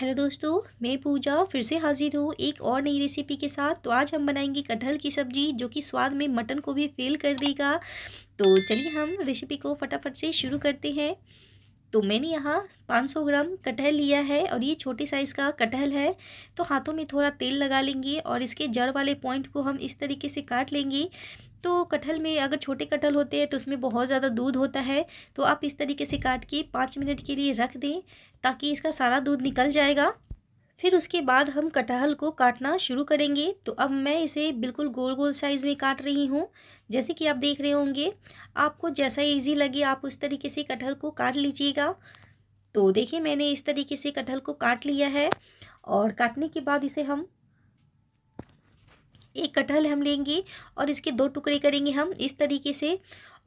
hello दोस्तों मैं पूजा फिर से हाजिर हूँ एक और नई रेसिपी के साथ तो आज हम बनाएंगे कटहल की सब्ज़ी जो कि स्वाद में मटन को भी फेल कर देगा तो चलिए हम रेसिपी को फटाफट से शुरू करते हैं तो मैंने यहाँ 500 ग्राम कटहल लिया है और ये छोटे साइज़ का कटहल है तो हाथों में थोड़ा तेल लगा लेंगे और इसके जड़ वाले पॉइंट को हम इस तरीके से काट लेंगे तो कटहल में अगर छोटे कटहल होते हैं तो उसमें बहुत ज़्यादा दूध होता है तो आप इस तरीके से काट के पाँच मिनट के लिए रख दें ताकि इसका सारा दूध निकल जाएगा फिर उसके बाद हम कटहल को काटना शुरू करेंगे तो अब मैं इसे बिल्कुल गोल गोल साइज़ में काट रही हूँ जैसे कि आप देख रहे होंगे आपको जैसा ईजी लगे आप उस तरीके से कटहल को काट लीजिएगा तो देखिए मैंने इस तरीके से कटहल को काट लिया है और काटने के बाद इसे हम एक कटहल हम लेंगे और इसके दो टुकड़े करेंगे हम इस तरीके से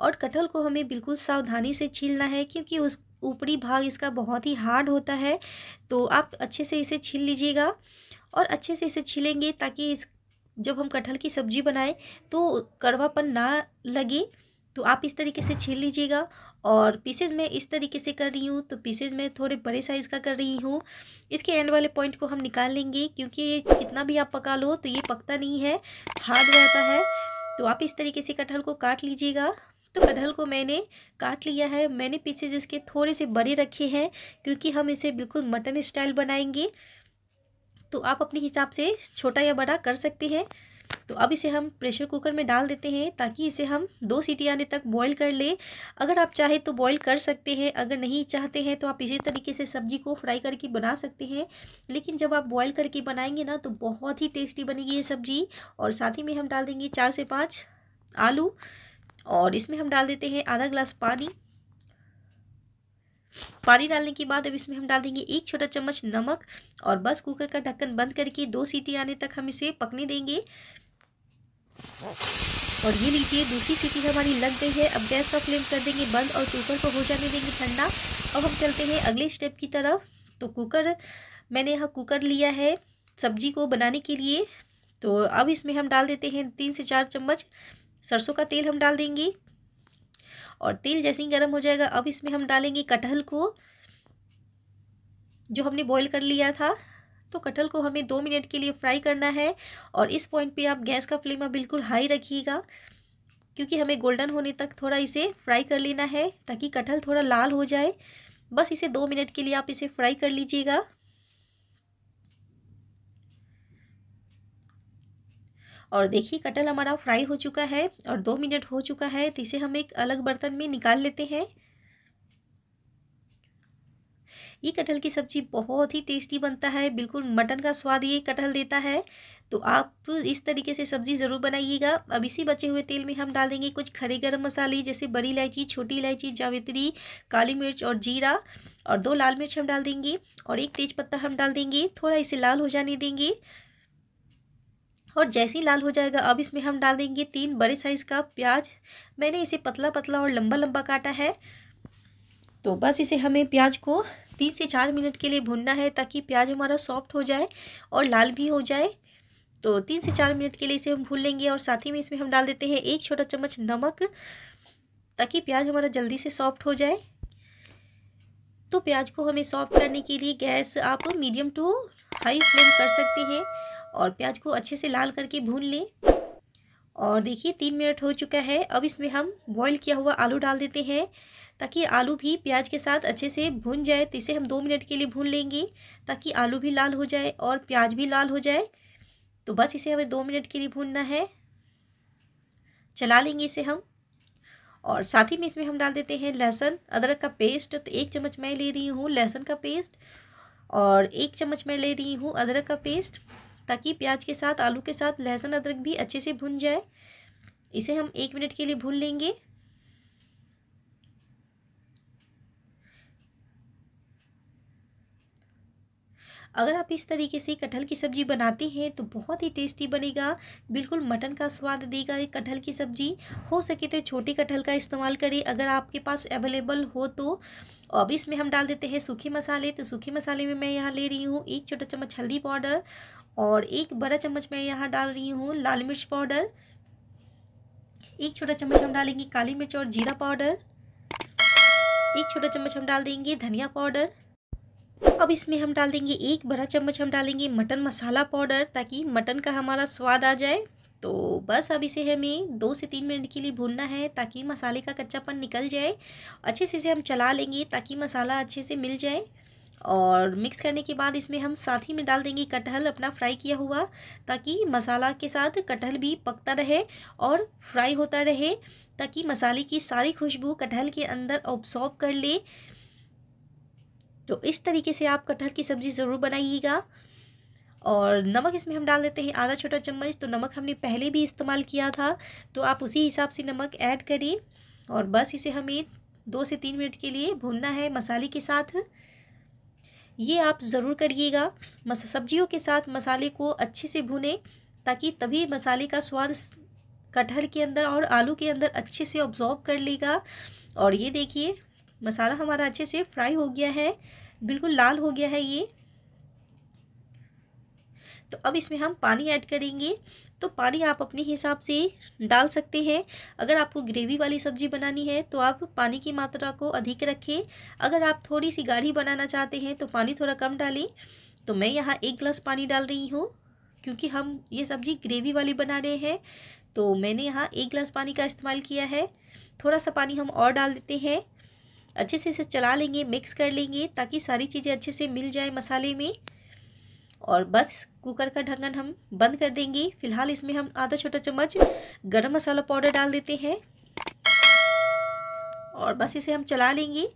और कटहल को हमें बिल्कुल सावधानी से छीलना है क्योंकि उस ऊपरी भाग इसका बहुत ही हार्ड होता है तो आप अच्छे से इसे छील लीजिएगा और अच्छे से इसे छीलेंगे ताकि इस जब हम कटहल की सब्जी बनाएं तो कड़वापन ना लगे तो आप इस तरीके से छील लीजिएगा और पीसेज मैं इस तरीके से कर रही हूँ तो पीसेज मैं थोड़े बड़े साइज़ का कर रही हूँ इसके एंड वाले पॉइंट को हम निकाल लेंगे क्योंकि ये कितना भी आप पका लो तो ये पकता नहीं है हार्ड रहता है तो आप इस तरीके से कटहल को काट लीजिएगा तो कटहल को मैंने काट लिया है मैंने पीसेज इसके थोड़े से बड़े रखे हैं क्योंकि हम इसे बिल्कुल मटन स्टाइल बनाएंगे तो आप अपने हिसाब से छोटा या बड़ा कर सकते हैं तो अब इसे हम प्रेशर कुकर में डाल देते हैं ताकि इसे हम दो सीटी आने तक बॉईल कर लें अगर आप चाहे तो बॉईल कर सकते हैं अगर नहीं चाहते हैं तो आप इसी तरीके से सब्जी को फ्राई करके बना सकते हैं लेकिन जब आप बॉईल करके बनाएंगे ना तो बहुत ही टेस्टी बनेगी ये सब्ज़ी और साथ ही में हम डाल देंगे चार से पाँच आलू और इसमें हम डाल देते हैं आधा ग्लास पानी पानी डालने के बाद अब इसमें हम डाल देंगे एक छोटा चम्मच नमक और बस कुकर का ढक्कन बंद करके दो सीटी आने तक हम इसे पकने देंगे और ये लीजिए दूसरी सीटी हमारी लग गई है अब गैस का फ्लेम कर देंगे बंद और कुकर को हो जाने देंगे ठंडा अब हम चलते हैं अगले स्टेप की तरफ तो कुकर मैंने यहाँ कुकर लिया है सब्जी को बनाने के लिए तो अब इसमें हम डाल देते हैं तीन से चार चम्मच सरसों का तेल हम डाल देंगे और तेल जैसे ही गर्म हो जाएगा अब इसमें हम डालेंगे कटहल को जो हमने बॉईल कर लिया था तो कटहल को हमें दो मिनट के लिए फ्राई करना है और इस पॉइंट पे आप गैस का फ्लेम आप बिल्कुल हाई रखिएगा क्योंकि हमें गोल्डन होने तक थोड़ा इसे फ्राई कर लेना है ताकि कटहल थोड़ा लाल हो जाए बस इसे दो मिनट के लिए आप इसे फ्राई कर लीजिएगा और देखिए कटहल हमारा फ्राई हो चुका है और दो मिनट हो चुका है तो इसे हम एक अलग बर्तन में निकाल लेते हैं ये कटहल की सब्ज़ी बहुत ही टेस्टी बनता है बिल्कुल मटन का स्वाद ये कटहल देता है तो आप इस तरीके से सब्ज़ी ज़रूर बनाइएगा अब इसी बचे हुए तेल में हम डाल देंगे कुछ खड़े गर्म मसाले जैसे बड़ी इलायची छोटी इलायची जावित्री काली मिर्च और जीरा और दो लाल मिर्च हम डाल देंगे और एक तेज पत्ता हम डाल देंगे थोड़ा इसे लाल हो जाने देंगे और जैसे ही लाल हो जाएगा अब इसमें हम डाल देंगे तीन बड़े साइज़ का प्याज मैंने इसे पतला पतला और लंबा लंबा काटा है तो बस इसे हमें प्याज को तीन से चार मिनट के लिए भुनना है ताकि प्याज हमारा सॉफ्ट हो जाए और लाल भी हो जाए तो तीन से चार मिनट के लिए इसे हम भून लेंगे और साथ ही में इसमें हम डाल देते हैं एक छोटा चम्मच नमक ताकि प्याज हमारा जल्दी से सॉफ्ट हो जाए तो प्याज को हमें सॉफ्ट करने के लिए गैस आप मीडियम टू हाई फ्लेम कर सकते हैं और प्याज को अच्छे से लाल करके भून लें और देखिए तीन मिनट हो चुका है अब इसमें हम बॉईल किया हुआ आलू डाल देते हैं ताकि आलू भी प्याज के साथ अच्छे से भुन जाए तो इसे हम दो मिनट के लिए भून लेंगे ताकि आलू भी लाल हो जाए और प्याज भी लाल हो जाए तो बस इसे हमें दो मिनट के लिए भूनना है चला लेंगे इसे हम और साथ ही में इसमें हम डाल देते हैं लहसुन अदरक का पेस्ट तो एक चम्मच मैं ले रही हूँ लहसुन का पेस्ट और एक चम्मच मैं ले रही हूँ अदरक का पेस्ट ताकि प्याज के साथ आलू के साथ लहसुन अदरक भी अच्छे से भुन जाए इसे हम एक मिनट के लिए भून लेंगे अगर आप इस तरीके से कटहल की सब्ज़ी बनाते हैं तो बहुत ही टेस्टी बनेगा बिल्कुल मटन का स्वाद देगा ये कटहल की सब्ज़ी हो सके तो छोटे कटहल का इस्तेमाल करें अगर आपके पास अवेलेबल हो तो अब इसमें हम डाल देते हैं सूखे मसाले तो सूखे मसाले में मैं यहाँ ले रही हूँ एक छोटा चम्मच हल्दी पाउडर और एक बड़ा चम्मच मैं यहाँ डाल रही हूँ लाल मिर्च पाउडर एक छोटा चम्मच हम डालेंगे काली मिर्च और जीरा पाउडर एक छोटा चम्मच हम डाल देंगे धनिया पाउडर अब इसमें हम डाल देंगे एक बड़ा चम्मच हम डालेंगे मटन मसाला पाउडर ताकि मटन का हमारा स्वाद आ जाए तो बस अब इसे हमें दो से तीन मिनट के लिए भूनना है ताकि मसाले का कच्चापन निकल जाए अच्छे से इसे हम चला लेंगे ताकि मसाला अच्छे से मिल जाए और मिक्स करने के बाद इसमें हम साथ ही में डाल देंगे कटहल अपना फ्राई किया हुआ ताकि मसाला के साथ कटहल भी पकता रहे और फ्राई होता रहे ताकि मसाले की सारी खुशबू कटहल के अंदर ऑब्सॉर्व कर ले तो इस तरीके से आप कटहल की सब्ज़ी ज़रूर बनाइएगा और नमक इसमें हम डाल देते हैं आधा छोटा चम्मच तो नमक हमने पहले भी इस्तेमाल किया था तो आप उसी हिसाब से नमक ऐड करें और बस इसे हमें दो से तीन मिनट के लिए भूनना है मसाले के साथ ये आप ज़रूर करिएगा मस सब्जियों के साथ मसाले को अच्छे से भूनें ताकि तभी मसाले का स्वाद कटहल के अंदर और आलू के अंदर अच्छे से ऑब्जॉर्व कर लेगा और ये देखिए मसाला हमारा अच्छे से फ्राई हो गया है बिल्कुल लाल हो गया है ये तो अब इसमें हम पानी ऐड करेंगे तो पानी आप अपने हिसाब से डाल सकते हैं अगर आपको ग्रेवी वाली सब्ज़ी बनानी है तो आप पानी की मात्रा को अधिक रखें अगर आप थोड़ी सी गाढ़ी बनाना चाहते हैं तो पानी थोड़ा कम डालें तो मैं यहाँ एक गिलास पानी डाल रही हूँ क्योंकि हम ये सब्ज़ी ग्रेवी वाली बना रहे हैं तो मैंने यहाँ एक गिलास पानी का इस्तेमाल किया है थोड़ा सा पानी हम और डाल देते हैं अच्छे से इसे चला लेंगे मिक्स कर लेंगे ताकि सारी चीज़ें अच्छे से मिल जाए मसाले में और बस कुकर का ढक्कन हम बंद कर देंगे फिलहाल इसमें हम आधा छोटा चम्मच गरम मसाला पाउडर डाल देते हैं और बस इसे हम चला लेंगे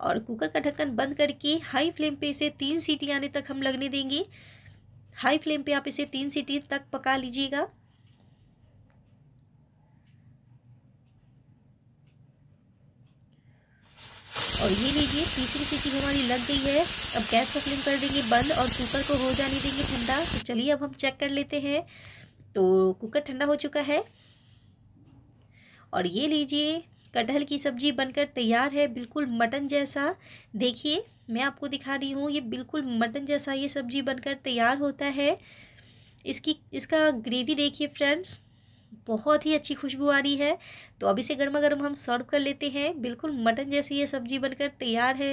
और कुकर का ढक्कन बंद करके हाई फ्लेम पे इसे तीन सीटी आने तक हम लगने देंगे हाई फ्लेम पे आप इसे तीन सीटी तक पका लीजिएगा और ये लीजिए तीसरी सीटी हमारी लग गई है अब गैस का फ्लेम कर देंगे बंद और कुकर को हो जाने देंगे ठंडा तो चलिए अब हम चेक कर लेते हैं तो कुकर ठंडा हो चुका है और ये लीजिए कटहल की सब्जी बनकर तैयार है बिल्कुल मटन जैसा देखिए मैं आपको दिखा रही हूँ ये बिल्कुल मटन जैसा ये सब्जी बनकर तैयार होता है इसकी इसका ग्रेवी देखिए फ्रेंड्स बहुत ही अच्छी खुशबू आ रही है तो अब इसे गर्मा गर्म हम सर्व कर लेते हैं बिल्कुल मटन जैसी ये सब्ज़ी बनकर तैयार है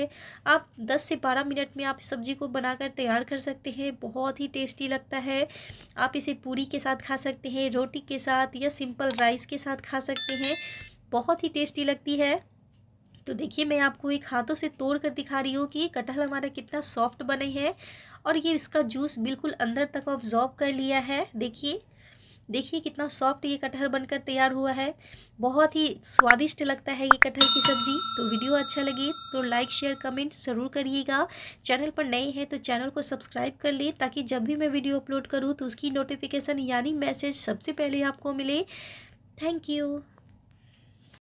आप 10 से 12 मिनट में आप इस सब्ज़ी को बनाकर तैयार कर सकते हैं बहुत ही टेस्टी लगता है आप इसे पूरी के साथ खा सकते हैं रोटी के साथ या सिंपल राइस के साथ खा सकते हैं बहुत ही टेस्टी लगती है तो देखिए मैं आपको एक हाथों से तोड़ कर दिखा रही हूँ कि कटहल हमारा कितना सॉफ्ट बने हैं और ये इसका जूस बिल्कुल अंदर तक ऑब्जॉर्व कर लिया है देखिए देखिए कितना सॉफ्ट ये कटहल बनकर तैयार हुआ है बहुत ही स्वादिष्ट लगता है ये कटहल की सब्जी तो वीडियो अच्छा लगे तो लाइक शेयर कमेंट ज़रूर करिएगा चैनल पर नए हैं तो चैनल को सब्सक्राइब कर लें ताकि जब भी मैं वीडियो अपलोड करूँ तो उसकी नोटिफिकेशन यानी मैसेज सबसे पहले आपको मिले थैंक यू